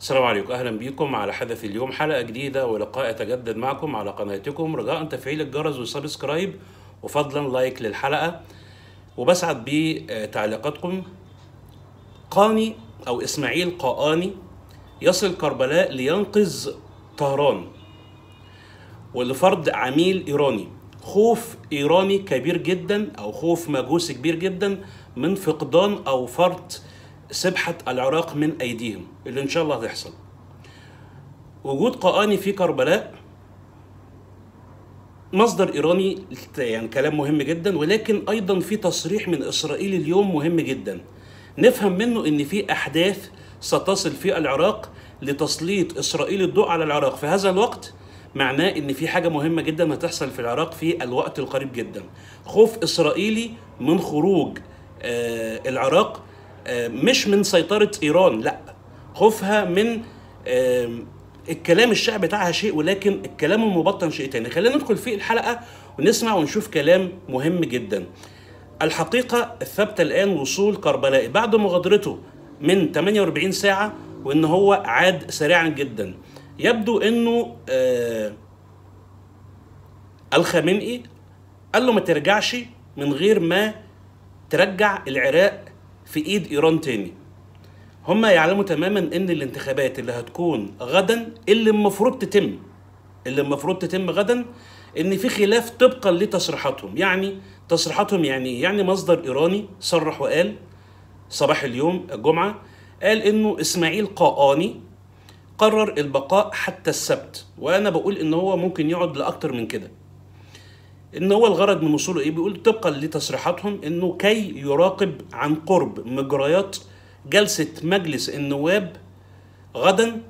السلام عليكم اهلا بكم على حدث اليوم حلقه جديده ولقاء يتجدد معكم على قناتكم رجاء تفعيل الجرس وسبسكرايب وفضلا لايك للحلقه وبسعد بتعليقاتكم قاني او اسماعيل قاني يصل كربلاء لينقذ طهران ولفرض عميل ايراني خوف ايراني كبير جدا او خوف مجوسي كبير جدا من فقدان او فرط سبحة العراق من أيديهم اللي إن شاء الله هتحصل وجود قاني في كربلاء مصدر إيراني يعني كلام مهم جدا ولكن أيضا في تصريح من إسرائيل اليوم مهم جدا نفهم منه إن في أحداث ستصل في العراق لتسليط إسرائيل الضوء على العراق في هذا الوقت معناه ان في حاجه مهمه جدا هتحصل في العراق في الوقت القريب جدا خوف اسرائيلي من خروج آه، العراق آه، مش من سيطره ايران لا خوفها من آه، الكلام الشعب بتاعها شيء ولكن الكلام المبطن شيء تاني خلينا ندخل في الحلقه ونسمع ونشوف كلام مهم جدا الحقيقة الثابتة الآن وصول كربلاء بعد مغادرته من 48 ساعة وإن هو عاد سريعا جدا يبدو إنه آه الخامنئي قال له ما ترجعش من غير ما ترجع العراق في ايد ايران تاني هم يعلموا تماما ان الانتخابات اللي هتكون غدا اللي المفروض تتم اللي المفروض تتم غدا ان في خلاف طبقا لتصريحاتهم يعني تصريحاتهم يعني ايه يعني مصدر ايراني صرح وقال صباح اليوم الجمعه قال انه اسماعيل قاني قرر البقاء حتى السبت وانا بقول ان هو ممكن يقعد لاكتر من كده ان هو الغرض من وصوله ايه بيقول طبقا لتصريحاتهم انه كي يراقب عن قرب مجريات جلسه مجلس النواب غدا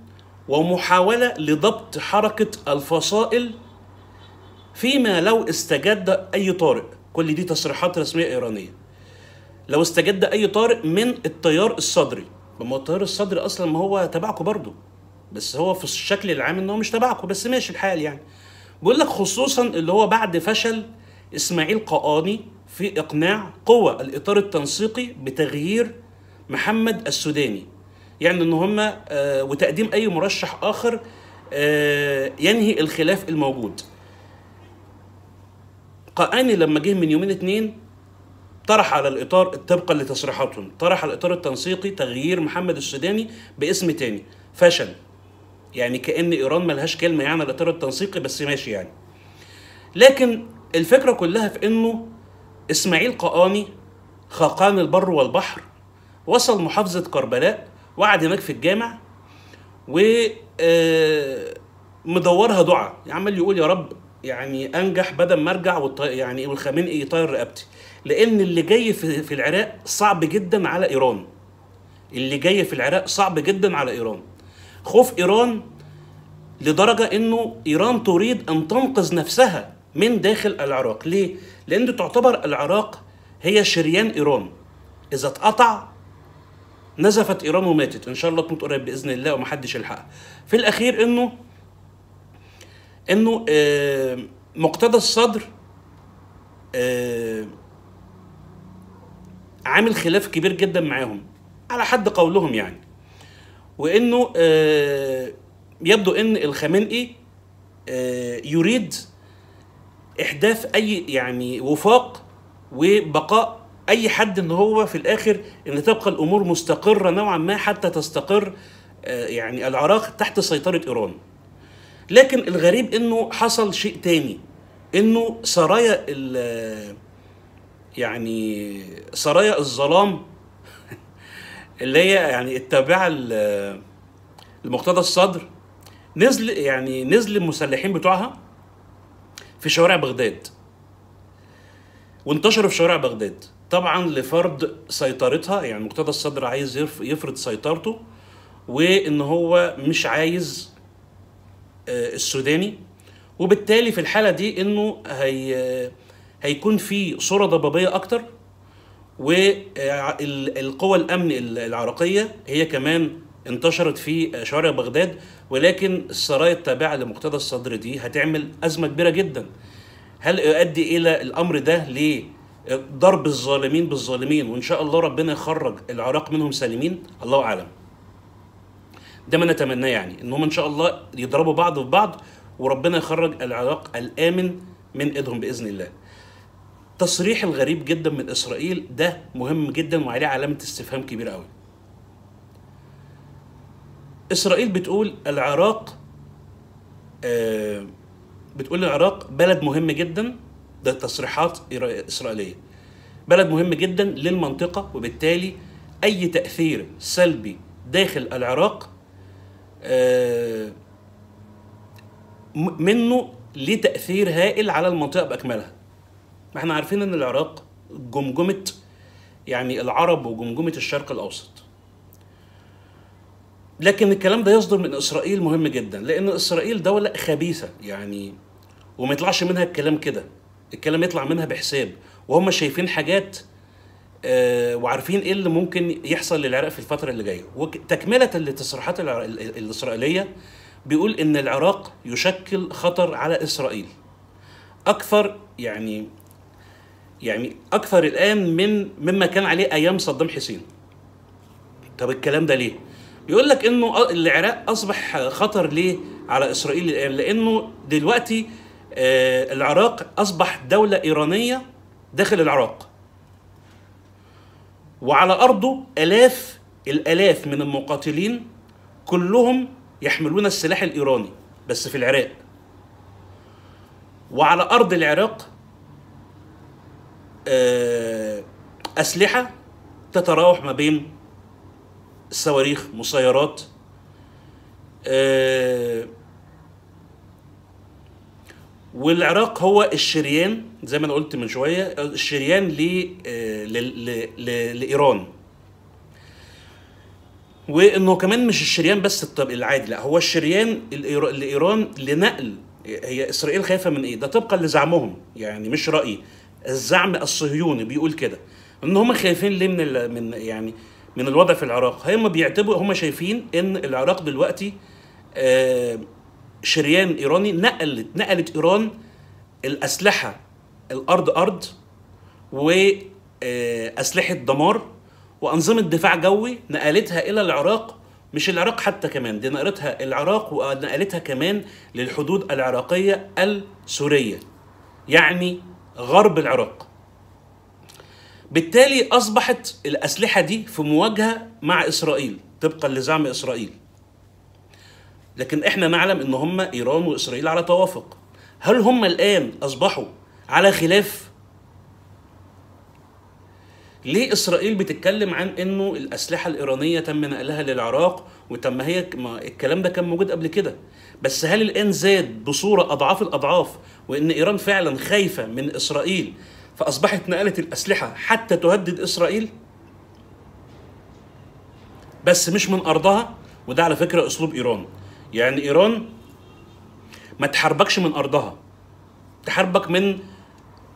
ومحاوله لضبط حركه الفصائل فيما لو استجد اي طارئ كل دي تصريحات رسميه ايرانيه لو استجد اي طارئ من التيار الصدري ما هو التيار الصدري اصلا ما هو تبعكم برضه بس هو في الشكل العام ان هو مش تبعكم بس ماشي الحال يعني بيقول لك خصوصا اللي هو بعد فشل اسماعيل قاني في اقناع قوى الاطار التنسيقي بتغيير محمد السوداني يعني ان هم آه، وتقديم اي مرشح اخر آه، ينهي الخلاف الموجود قاني لما جه من يومين اتنين طرح على الاطار طبقا لتصريحاتهم طرح على الاطار التنسيقي تغيير محمد السوداني باسم تاني فشل يعني كان ايران ملهاش كلمه يعني على الاطار التنسيقي بس ماشي يعني لكن الفكره كلها في انه اسماعيل قاني خاقان البر والبحر وصل محافظه كربلاء وقعد هناك في الجامع و آه، مدورها دعاء عمال يقول يا رب يعني انجح بدل ما ارجع يعني والخامنئي يطير رقبتي لان اللي جاي في العراق صعب جدا على ايران اللي جاي في العراق صعب جدا على ايران خوف ايران لدرجه انه ايران تريد ان تنقذ نفسها من داخل العراق ليه لان تعتبر العراق هي شريان ايران اذا اتقطع نزفت ايران وماتت ان شاء الله تموت قريب باذن الله ومحدش يلحقها في الاخير انه انه آه، مقتدى الصدر آه، عامل خلاف كبير جدا معاهم على حد قولهم يعني وانه آه، يبدو ان الخامنئي آه، يريد احداث اي يعني وفاق وبقاء اي حد ان هو في الاخر ان تبقى الامور مستقره نوعا ما حتى تستقر آه، يعني العراق تحت سيطره ايران لكن الغريب انه حصل شيء تاني انه سرايا يعني سرايا الظلام اللي هي يعني التابعه لمقتدى الصدر نزل يعني نزل المسلحين بتوعها في شوارع بغداد وانتشروا في شوارع بغداد طبعا لفرض سيطرتها يعني مقتدى الصدر عايز يفرض سيطرته وان هو مش عايز آه، السوداني وبالتالي في الحاله دي انه هي هيكون في صوره ضبابيه اكتر والقوى الامن العراقيه هي كمان انتشرت في شوارع بغداد ولكن السرايا التابعه لمقتدى الصدر دي هتعمل ازمه كبيره جدا هل يؤدي الى الامر ده لضرب الظالمين بالظالمين وان شاء الله ربنا يخرج العراق منهم سالمين الله اعلم ده ما نتمناه يعني ان هم ان شاء الله يضربوا بعض في بعض وربنا يخرج العراق الامن من ايدهم باذن الله التصريح الغريب جدا من اسرائيل ده مهم جدا وعليه علامه استفهام كبيره قوي اسرائيل بتقول العراق آه بتقول العراق بلد مهم جدا ده تصريحات اسرائيليه بلد مهم جدا للمنطقه وبالتالي اي تاثير سلبي داخل العراق آه منه ليه تاثير هائل على المنطقه باكملها ما احنا عارفين ان العراق جمجمه يعني العرب وجمجمه الشرق الاوسط لكن الكلام ده يصدر من اسرائيل مهم جدا لان اسرائيل دوله خبيثه يعني وما يطلعش منها الكلام كده الكلام يطلع منها بحساب وهم شايفين حاجات آه، وعارفين ايه اللي ممكن يحصل للعراق في الفتره اللي جايه وتكمله للتصريحات الاسرائيليه بيقول ان العراق يشكل خطر على اسرائيل اكثر يعني يعني اكثر الان من مما كان عليه ايام صدام حسين طب الكلام ده ليه بيقول لك انه العراق اصبح خطر ليه على اسرائيل الان لانه دلوقتي آه، العراق اصبح دوله ايرانيه داخل العراق وعلى ارضه الاف الالاف من المقاتلين كلهم يحملون السلاح الايراني بس في العراق وعلى ارض العراق آه، أسلحة تتراوح ما بين صواريخ مسيرات آه، والعراق هو الشريان زي ما انا قلت من شويه الشريان آه، لايران وانه كمان مش الشريان بس الطب العادي لا هو الشريان لايران لنقل هي اسرائيل خايفه من ايه ده طبقا لزعمهم يعني مش رايي الزعم الصهيوني بيقول كده ان هم خايفين ليه من من يعني من الوضع في العراق هم بيعتبروا هم شايفين ان العراق دلوقتي آه، شريان ايراني نقلت نقلت ايران الاسلحه الارض ارض واسلحه آه، دمار وانظمه دفاع جوي نقلتها الى العراق مش العراق حتى كمان دي نقلتها العراق ونقلتها كمان للحدود العراقيه السوريه يعني غرب العراق بالتالي أصبحت الأسلحة دي في مواجهة مع إسرائيل طبقا لزعم إسرائيل لكن إحنا نعلم إن هم إيران وإسرائيل على توافق هل هم الآن أصبحوا على خلاف ليه اسرائيل بتتكلم عن انه الاسلحه الايرانيه تم نقلها للعراق وتم هي ما الكلام ده كان موجود قبل كده بس هل الان زاد بصوره اضعاف الاضعاف وان ايران فعلا خايفه من اسرائيل فاصبحت نقلت الاسلحه حتى تهدد اسرائيل بس مش من ارضها وده على فكره اسلوب ايران يعني ايران ما تحاربكش من ارضها تحاربك من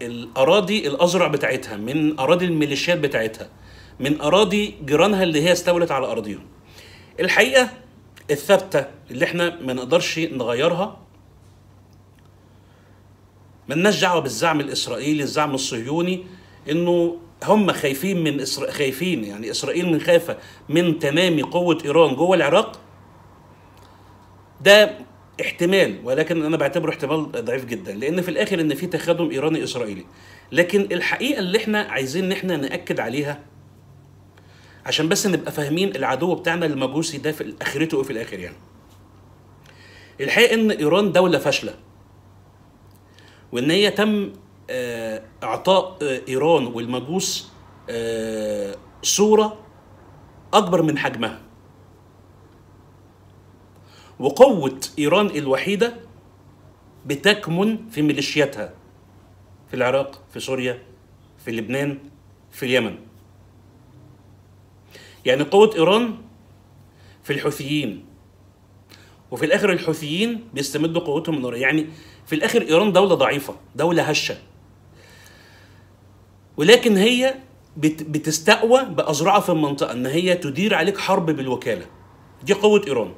الاراضي الازرع بتاعتها من اراضي الميليشيات بتاعتها من اراضي جيرانها اللي هي استولت على اراضيهم الحقيقه الثابته اللي احنا ما نقدرش نغيرها ملناش دعوه بالزعم الاسرائيلي الزعم الصهيوني انه هم خايفين من إسر... خايفين يعني اسرائيل من خايفه من تنامي قوه ايران جوه العراق ده احتمال ولكن انا بعتبره احتمال ضعيف جدا لان في الاخر ان في تخادم ايراني اسرائيلي لكن الحقيقه اللي احنا عايزين ان احنا ناكد عليها عشان بس نبقى فاهمين العدو بتاعنا المجوسي ده في اخرته ايه في الاخر يعني الحقيقه ان ايران دوله فاشله وان هي تم آه، اعطاء آه، ايران والمجوس آه، صوره اكبر من حجمها وقوة إيران الوحيدة بتكمن في ميليشياتها في العراق في سوريا في لبنان في اليمن يعني قوة إيران في الحوثيين وفي الآخر الحوثيين بيستمدوا قوتهم من يعني في الآخر إيران دولة ضعيفة دولة هشة ولكن هي بتستقوى بأزرعة في المنطقة إن هي تدير عليك حرب بالوكالة دي قوة إيران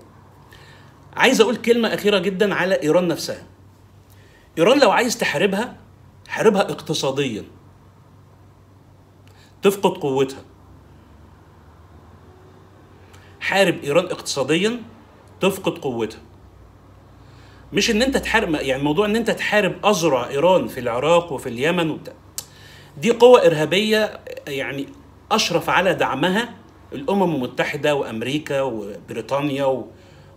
عايز اقول كلمه اخيره جدا على ايران نفسها ايران لو عايز تحاربها حاربها اقتصاديا تفقد قوتها حارب ايران اقتصاديا تفقد قوتها مش ان انت تحارب يعني موضوع ان انت تحارب اذرع ايران في العراق وفي اليمن وبتاع دي قوة إرهابية يعني أشرف على دعمها الأمم المتحدة وأمريكا وبريطانيا و...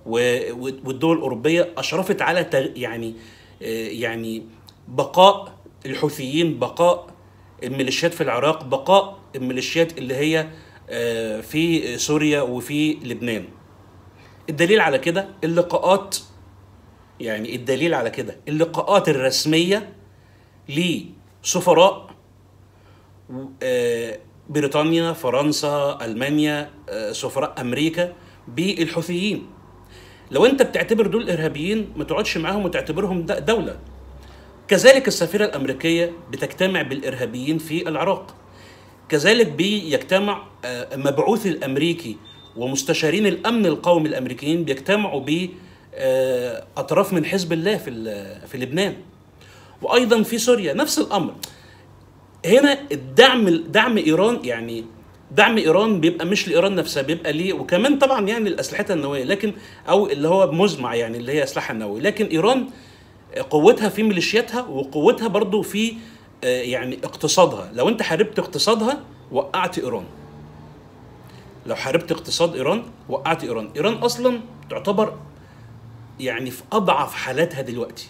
والدول الاوروبيه اشرفت على يعني آه، يعني بقاء الحوثيين بقاء الميليشيات في العراق بقاء الميليشيات اللي هي آه، في سوريا وفي لبنان الدليل على كده اللقاءات يعني الدليل على كده اللقاءات الرسميه لسفراء آه، بريطانيا فرنسا المانيا سفراء امريكا بالحوثيين لو انت بتعتبر دول ارهابيين ما تقعدش معاهم وتعتبرهم دوله كذلك السفيرة الأمريكية بتجتمع بالإرهابيين في العراق كذلك بيجتمع آه، مبعوث الأمريكي ومستشارين الأمن القومي الأمريكيين بيجتمعوا بأطراف آه، من حزب الله في, في لبنان وأيضا في سوريا نفس الأمر هنا الدعم دعم إيران يعني دعم ايران بيبقى مش لايران نفسها بيبقى ليه وكمان طبعا يعني الاسلحه النوويه لكن او اللي هو مزمع يعني اللي هي اسلحه نوويه لكن ايران قوتها في ميليشياتها وقوتها برضو في آه، يعني اقتصادها لو انت حاربت اقتصادها وقعت ايران لو حاربت اقتصاد ايران وقعت ايران ايران اصلا تعتبر يعني في اضعف حالاتها دلوقتي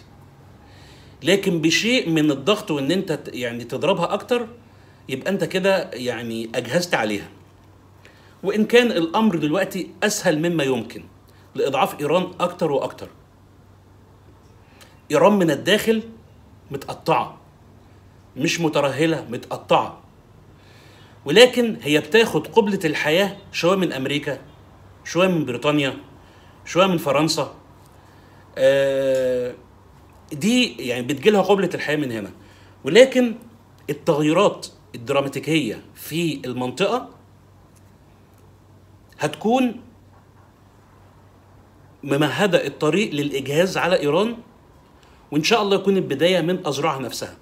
لكن بشيء من الضغط وان انت يعني تضربها اكتر يبقى انت كده يعني اجهزت عليها وان كان الامر دلوقتي اسهل مما يمكن لاضعاف ايران اكتر واكتر ايران من الداخل متقطعه مش مترهله متقطعه ولكن هي بتاخد قبلة الحياة شوية من أمريكا شوية من بريطانيا شوية من فرنسا آه، دي يعني بتجيلها قبلة الحياة من هنا ولكن التغيرات الدراماتيكيه في المنطقه هتكون ممهده الطريق للاجهاز على ايران وان شاء الله يكون البدايه من أزرعها نفسها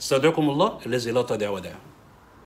استودعكم الله الذي لا تضيع ودائعه